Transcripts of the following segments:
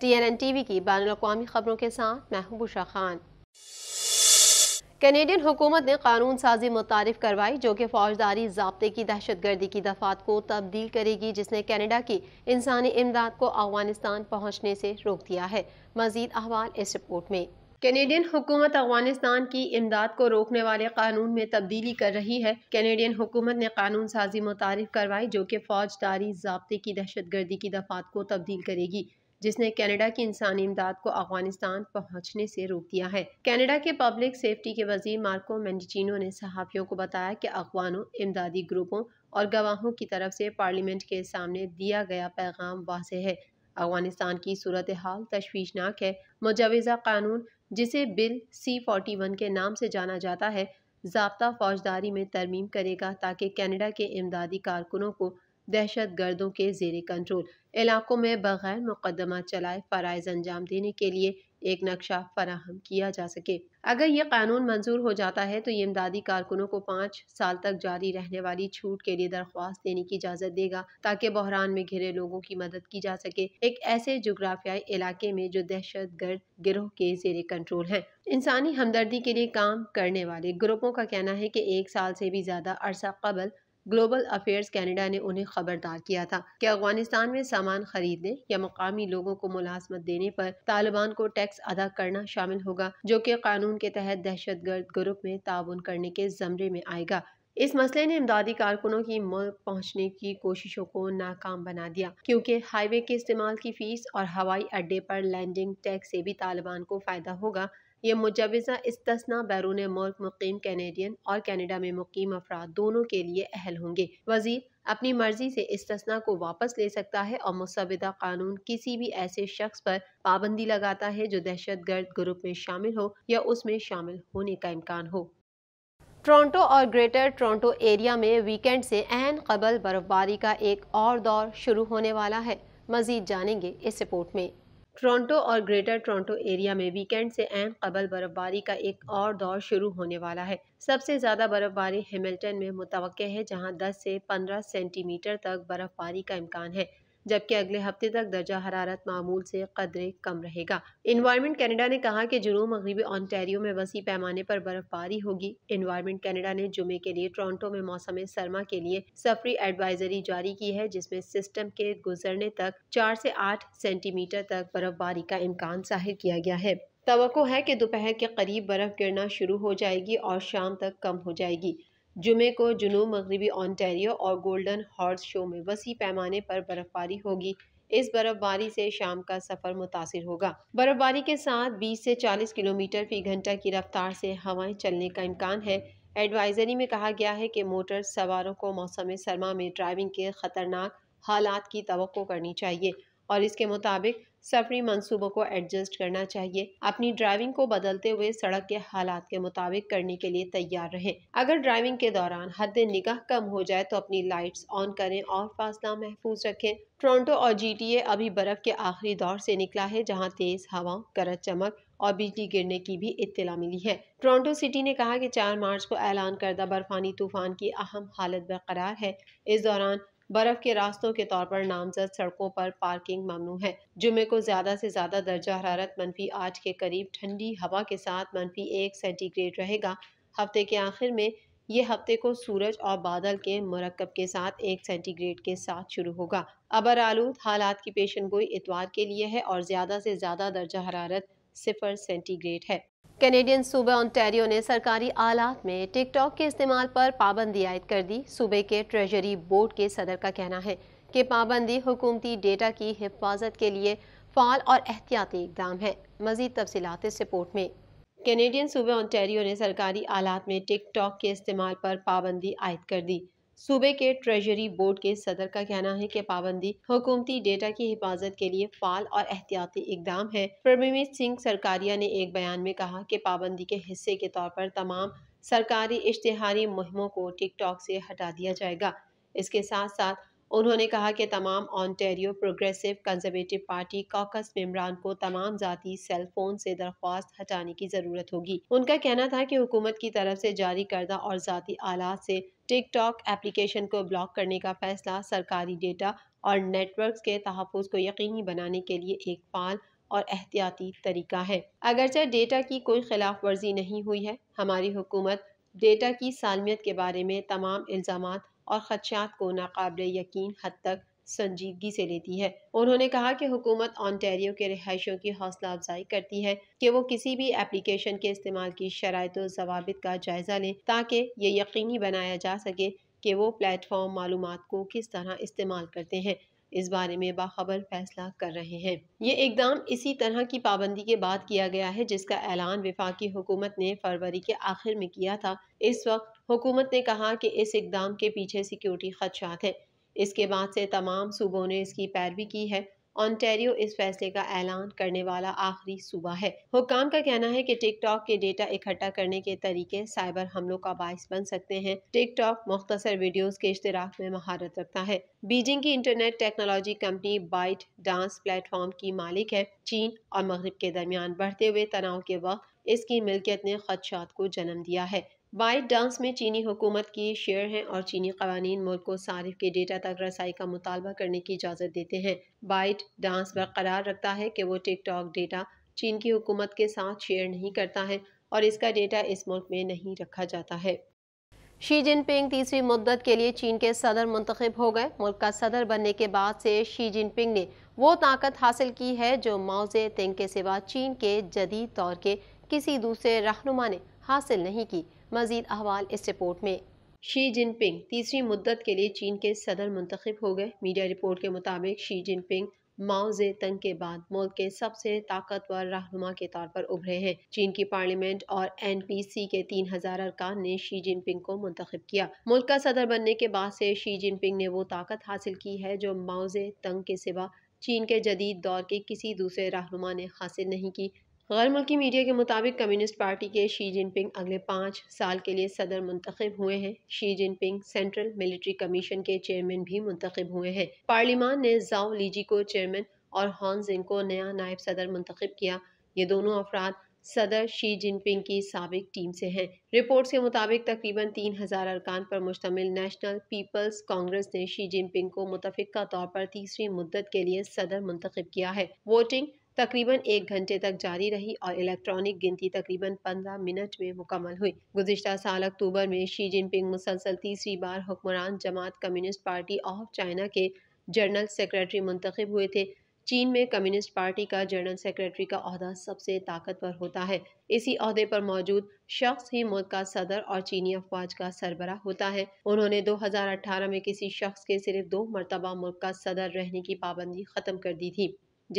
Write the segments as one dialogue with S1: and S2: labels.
S1: T N N T V की बैन अवी खबरों के साथ बुशा खान कैनेडियन हुकूमत ने कानून साजी मुतारफ़ करवाई जो कि फौजदारी जबते की दहशत गर्दी की दफात को तब्दील करेगी जिसने कैनेडा की इंसानी इमदाद को अफगानिस्तान पहुँचने से रोक दिया है मजीद अहवाल इस रिपोर्ट में कैनेडियन हुकूमत अफगानिस्तान की इमदाद को रोकने वाले कानून में तब्दीली कर रही है कैनेडियन हुकूमत ने कानून साजी मुतारफ़ करवाई जो कि फौजदारी जबते की दहशत गर्दी की दफात को तब्दील करेगी जिसने कनाडा की इंसानी इमदाद को अफगानिस्तान पहुंचने से रोक दिया है कनाडा के पब्लिक सेफ्टी के वजीर मार्को मैंडिचिनो ने सहाफ़ियों को बताया कि अफगानों इमदादी ग्रुपों और गवाहों की तरफ से पार्लियामेंट के सामने दिया गया पैगाम वाज है अफगानिस्तान की सूरत हाल तशवीशनाक है मुजवज़ा कानून जिसे बिल सी फोर्टी वन के नाम से जाना जाता है जबता फौजदारी में तरमीम करेगा ताकि कैनेडा के इमदादी कारकुनों को दहशत गर्दों के जेर कंट्रोल इलाकों में बगैर मुकदमा चलाए फ़रज़ अंजाम देने के लिए एक नक्शा फराहम किया जा सके अगर ये कानून मंजूर हो जाता है तो ये इमदादी कारकुनों को पाँच साल तक जारी रहने वाली छूट के लिए दरख्वास्त देने की इजाज़त देगा ताकि बहरान में घिरे लोगों की मदद की जा सके एक ऐसे जोग्राफियाई इलाके में जो दहशत गर्द गिरोह के जेर कंट्रोल हैं इंसानी हमदर्दी के लिए काम करने वाले ग्रुपों का कहना है कि एक साल से भी ज़्यादा अरसा कबल ग्लोबल अफेयर्स कैनेडा ने उन्हें खबरदार किया था कि अफगानिस्तान में सामान खरीदने या मुकामी लोगों को मुलाजमत देने पर तालिबान को टैक्स अदा करना शामिल होगा जो कि कानून के तहत दहशत गर्द ग्रुप में ताउन करने के जमरे में आएगा इस मसले ने इमदादी कारकुनों की मुल्क पहुंचने की कोशिशों को नाकाम बना दिया क्योंकि हाईवे के इस्तेमाल की फीस और हवाई अड्डे पर लैंडिंग टैक्स से भी तालिबान को फ़ायदा होगा ये मुजवज़ा इसतना बैरून मुल्क मुकीम कैनेडियन और कैनेडा में मुकीम अफराद दोनों के लिए अहल होंगे वजीर अपनी मर्जी से तस्ना को वापस ले सकता है और मुसविदा कानून किसी भी ऐसे शख्स पर पाबंदी लगाता है जो दहशत गर्द ग्रुप में शामिल हो या उसमें शामिल होने का इम्कान हो टोरंटो और ग्रेटर टोरंटो एरिया में वीकेंड से अहन कबल बर्फबारी का एक और दौर शुरू होने वाला है मजीद जानेंगे इस रिपोर्ट में टोरंटो और ग्रेटर टोरंटो एरिया में वीकेंड से अहम कबल बर्फबारी का एक और दौर शुरू होने वाला है सबसे ज़्यादा बर्फबारी हेमिल्टन में मुतव है जहां 10 से 15 सेंटीमीटर तक बर्फबारी का इम्कान है जबकि अगले हफ्ते तक दर्जा हरारत मामूल से कदरे कम रहेगा इन्वायरमेंट कैनेडा ने कहा कि जुनूब मगरबी ऑनटेरियो में वसी पैमाने पर बर्फबारी होगी इन्वायरमेंट कैनेडा ने जुमे के लिए टोरंटो में मौसम सरमा के लिए सफरी एडवाइजरी जारी की है जिसमें सिस्टम के गुजरने तक चार से आठ सेंटीमीटर तक बर्फबारी का इम्कान जाहिर किया गया है तो है कि दोपहर के करीब बर्फ़ गिरना शुरू हो जाएगी और शाम तक कम हो जाएगी जुमे को जुनूब मगरबी ऑनटेरियो और गोल्डन हॉर्स शो में वसी पैमाने पर बर्फबारी होगी इस बर्फबारी से शाम का सफर मुतासर होगा बर्फबारी के साथ 20 से 40 किलोमीटर फी घंटा की रफ्तार से हवाएं चलने का इम्कान है एडवाइजरी में कहा गया है कि मोटर सवारों को मौसम सरमा में ड्राइविंग के खतरनाक हालात की तो करनी चाहिए और इसके मुताबिक सफरी मंसूबों को एडजस्ट करना चाहिए अपनी ड्राइविंग को बदलते हुए सड़क के हालात के मुताबिक करने के लिए तैयार रहें अगर ड्राइविंग के दौरान हद निगाह कम हो जाए तो अपनी लाइट्स ऑन करें और फासला महफूज रखें टोरंटो और जीटीए अभी बर्फ के आखिरी दौर से निकला है जहां तेज हवा गरज चमक और बिजली गिरने की भी इत्तला मिली है टोरंटो सिटी ने कहा कि 4 मार्च को ऐलान करदा बर्फानी तूफान की अहम हालत बरकरार है इस दौरान बर्फ के रास्तों के तौर पर नामजद सड़कों पर पार्किंग ममनू है जुमे को ज्यादा से ज्यादा दर्जा हरारत मनफी आठ के करीब ठंडी हवा के साथ मनफी एक सेंटीग्रेड रहेगा हफ्ते के आखिर में ये हफ्ते को सूरज और बादल के मरकब के साथ एक सेंटीग्रेड के साथ शुरू होगा अबर आलूद हालात की पेशन गोई इतवार के लिए है और ज़्यादा से ज़्यादा दर्जा हरारत सिफर सेंटीग्रेड है कैनेडियन सूबे ओंटेरियो ने सरकारी आलात में टिकटॉक के इस्तेमाल पर पाबंदी आयद कर दी सूबे के ट्रेजरी बोर्ड के सदर का कहना है कि पाबंदी हुकूमती डेटा की हिफाजत के लिए फाल और एहतियाती इकदाम है मजीद तफसीत इस रिपोर्ट में कैनेडियन सूबे ओंटेरियो ने सरकारी आलात में टिकटॉक के इस्तेमाल पर पाबंदी आयद कर दी सूबे के ट्रेजरी बोर्ड के सदर का कहना है कि पाबंदी हुकूमती डेटा की हिफाजत के लिए फाल और एहतियाती इकदाम है परमीत सिंह सरकारिया ने एक बयान में कहा कि पाबंदी के हिस्से के तौर पर तमाम सरकारी इश्तहारी मुहिमों को टिकटॉक से हटा दिया जाएगा इसके साथ साथ उन्होंने कहा कि तमाम Ontario progressive conservative party caucus मेम्बरान को तमाम जाती सेल फोन से दरख्वास्त हटाने की ज़रूरत होगी उनका कहना था कि हुकूमत की तरफ से जारी करदा और ज़ाती आलात से टिकटॉक एप्लीकेशन को ब्लॉक करने का फैसला सरकारी डेटा और नेटवर्क के तहफ़ को यकीनी बनाने के लिए एक पाल और एहतियाती तरीका है अगरचे डेटा की कोई खिलाफ वर्जी नहीं हुई है हमारी हुकूमत डेटा की सालमियत के बारे में तमाम इल्ज़ाम और खदशात को नाकबिल यकीन हद तक संजीदगी से लेती है उन्होंने कहा कि हुकूमत ऑनटेरियो के रहायशियों की हौसला अफजाई करती है कि वो किसी भी एप्लीकेशन के इस्तेमाल की शरात जवाबित का जायज़ा लें ताकि ये यकीनी बनाया जा सके कि वो प्लेटफॉर्म मालूम को किस तरह इस्तेमाल करते हैं इस बारे में बाखबर फैसला कर रहे हैं ये इकदाम इसी तरह की पाबंदी के बाद किया गया है जिसका ऐलान विफाकी हुकूमत ने फरवरी के आखिर में किया था इस वक्त हुकूमत ने कहा कि इस इकदाम के पीछे सिक्योरिटी खदशात हैं इसके बाद से तमाम सूबों ने इसकी पैरवी की है ऑनटेरियो इस फैसले का ऐलान करने वाला आखिरी सूबा है हुकाम का कहना है कि टिकटॉक के डेटा इकट्ठा करने के तरीके साइबर हमलों का बायस बन सकते हैं टिकटॉक मुख्तर वीडियोस के इश्तराक में महारत रखता है बीजिंग की internet technology company ByteDance platform की मालिक है चीन और मगरब के दरमियान बढ़ते हुए तनाव के वक्त इसकी मिल्कियत ने खदशात को जन्म दिया है वाइट डांस में चीनी हुकूमत की शेयर हैं और चीनी कवानीन मुल्क को सारिफ के डेटा तक रसाई का मुतालबा करने की इजाज़त देते हैं बाइट डांस बरकरार रखता है कि वो टिकटॉक डेटा चीन की हुकूमत के साथ शेयर नहीं करता है और इसका डेटा इस मुल्क में नहीं रखा जाता है शी जिनपिंग तीसरी मुद्दत के लिए चीन के सदर मंतखब हो गए मुल्क का सदर बनने के बाद से शी जिनपिंग ने वो ताकत हासिल की है जो माओजे तेंग के सिवा चीन के जदीद तौर के किसी दूसरे रहनुमा ने हासिल नहीं की मजीद अहवाल इस रिपोर्ट में शी जिनपिंग तीसरी मुद्दत के लिए चीन के सदर मुंतखब हो गए मीडिया रिपोर्ट के मुताबिक शी जिनपिंग माओ जे तंग के बाद मुल्क के सबसे ताकतवर रहनुमा के तौर पर उभरे हैं चीन की पार्लियामेंट और एन पी सी के तीन हजार अरकान ने शी जिनपिंग को मुंतखब किया मुल्क का सदर बनने के बाद से शी जिनपिंग ने वो ताकत हासिल की है जो माओ जे तंग के सिवा चीन के जदीद दौर के किसी दूसरे रहनुमा ने हासिल नहीं की गैर मुल्की मीडिया के मुताबिक कम्युनिस्ट पार्टी के शी जिनपिंग अगले पाँच साल के लिए सदर मुंतखब हुए हैं Xi Jinping central military commission के चेयरमैन भी मुंतखब हुए हैं पार्लिमान ने जाओ लीजी को चेयरमैन और हॉन जिंग को नया नायब सदर मुंतखब किया ये दोनों अफराद सदर शी जिनपिंग की सबक टीम से हैं रिपोर्ट्स के मुताबिक तकरीबन तीन हज़ार अरकान पर मुश्तमिल नेशनल पीपल्स कांग्रेस ने शी जिनपिंग को मुतफिका तौर पर तीसरी मुद्दत के लिए सदर मुंतखब किया है वोटिंग तकरीबन एक घंटे तक जारी रही और इलेक्ट्रॉनिक गिनती तकरीबन पंद्रह मिनट में मुकम्मल हुई गुजशत साल अक्टूबर में शी जिनपिंग मुसलसल तीसरी बार हुक्मरान जमात कम्युनिस्ट पार्टी ऑफ चाइना के जनरल सेक्रेटरी मुंतखब हुए थे चीन में कम्युनिस्ट पार्टी का जनरल सेक्रेटरी का अहदा सबसे ताकतवर होता है इसी अहदे पर मौजूद शख्स ही मुल्क का सदर और चीनी अफवाज का सरबरा होता है उन्होंने 2018 में किसी शख्स के सिर्फ दो मरतबा मुल्क का सदर रहने की पाबंदी ख़त्म कर दी थी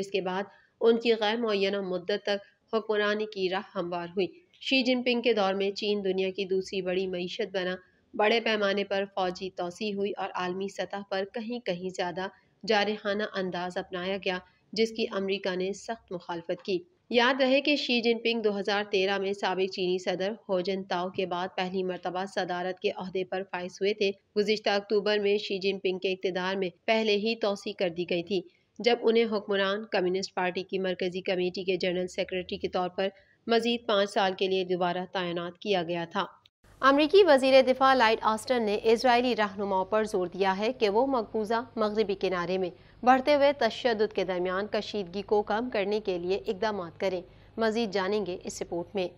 S1: जिसके बाद उनकी गैर मुन मदत तक हुक्मरानी की राह हमवार हुई शी जिनपिंग के दौर में चीन दुनिया की दूसरी बड़ी मीशत बना बड़े पैमाने पर फौजी तोसी हुई और आलमी सतह पर कहीं कहीं ज़्यादा जारहाना अंदाज अपनाया गया जिसकी अमरीका ने सख्त मुखालफत की याद रहे कि शी जिनपिंग 2013 में सबक चीनी सदर होजन ताओ के बाद पहली मरतबा सदारत के अहदे पर फायस हुए थे गुजशत अक्टूबर में शी जिनपिंग के इकतदार में पहले ही तोसी कर दी गई थी जब उन्हें हुक्मरान कम्युनिस्ट पार्टी की मरकज़ी कमेटी के जनरल सेक्रेटरी के तौर पर मजीद पाँच साल के लिए दोबारा तैनात किया गया था अमरीकी वजीर दिफा लाइट आस्टन ने इसराइली रहनुमाओं पर जोर दिया है कि वो मकबूजा मगरबी किनारे में बढ़ते हुए तशद के दरमियान कशीदगी को कम करने के लिए इकदाम करें मजीद जानेंगे इस रिपोर्ट में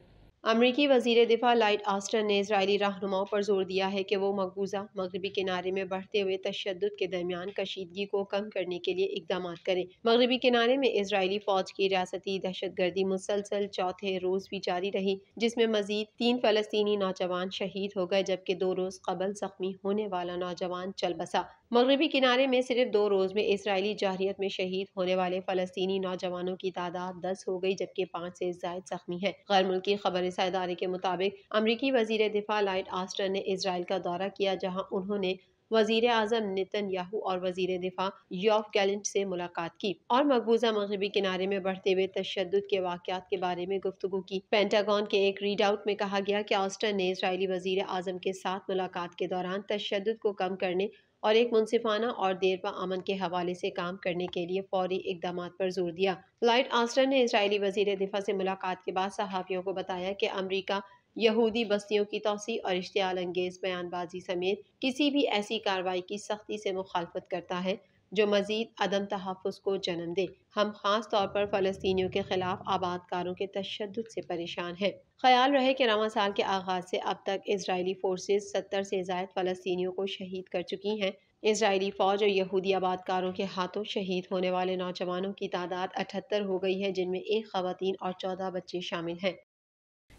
S1: अमरीकी वजीर दिफा लाइट आस्टर ने इसराइली रहनुमाओं पर जोर दिया है कि वो मकबूजा मगरबी किनारे में बढ़ते हुए तशद के दरमियान कशीदगी को कम करने के लिए इकदाम करें मगरबी किनारे में इसराइली फौज की रियासती दहशत गर्दी मुसलसल चौथे रोज भी जारी रही जिसमें मजीद तीन फलस्तनी नौजवान शहीद हो गए जबकि दो रोज कबल जख्मी होने वाला नौजवान चल बसा मगरबी किनारे में सिर्फ दो रोज में इसराइली जारियत में शहीद होने वाले फलस्तनी नौजवानों की तादाद दस हो गई जबकि पाँच से जायद जख्मी है गैर मुल्की खबर खबरसा इदारे के मुताबिक अमरीकी वजीर दिफा लाइट आस्टर ने इसराइल का दौरा किया जहाँ उन्होंने वजीर अजम नितिन याहू और वजीर दिफा योफ गैलेंट से मुलाकात की और मकबूजा मगरबी किनारे में बढ़ते हुए तशद के वाकत के बारे में गुफ्तु की पेंटागन के एक रीड आउट में कहा गया कि ऑस्टर ने इसराइली वजीर अजम के साथ मुलाकात के दौरान तशद को कम करने और एक मुनसिफाना और देरपा अमन के हवाले से काम करने के लिए फौरी इकदाम पर जोर दिया लाइट आस्टर ने इसराइली वजीर दिफा से मुलाकात के बाद सहाफ़ियों को बताया कि अमरीका यहूदी बस्तियों की तोसी और इश्तियाल अंगेज बयानबाजी समेत किसी भी ऐसी कार्रवाई की सख्ती से मुखालफत करता है जो मज़ीद अदम तहफ़ को जन्म दे हम खास तौर पर फ़लस्तियों के ख़िलाफ़ आबादकारों के तशद से परेशान हैं ख्याल रहे कि रवा साल के आगाज़ से अब तक इसराइली फोर्सेज सत्तर से जायद फ़लस्तियों को शहीद कर चुकी हैं इसराइली फ़ौज और यहूदी आबादकारों के हाथों शहीद होने वाले नौजवानों की तादाद अठहत्तर हो गई है जिनमें एक खवतिन और चौदह बच्चे शामिल हैं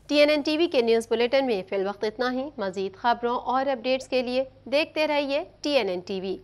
S1: T N N T V के न्यूज़ बुलेटिन में फ़िलवक्त इतना ही मज़ीद खबरों और अपडेट्स के लिए देखते रहिए T N N T we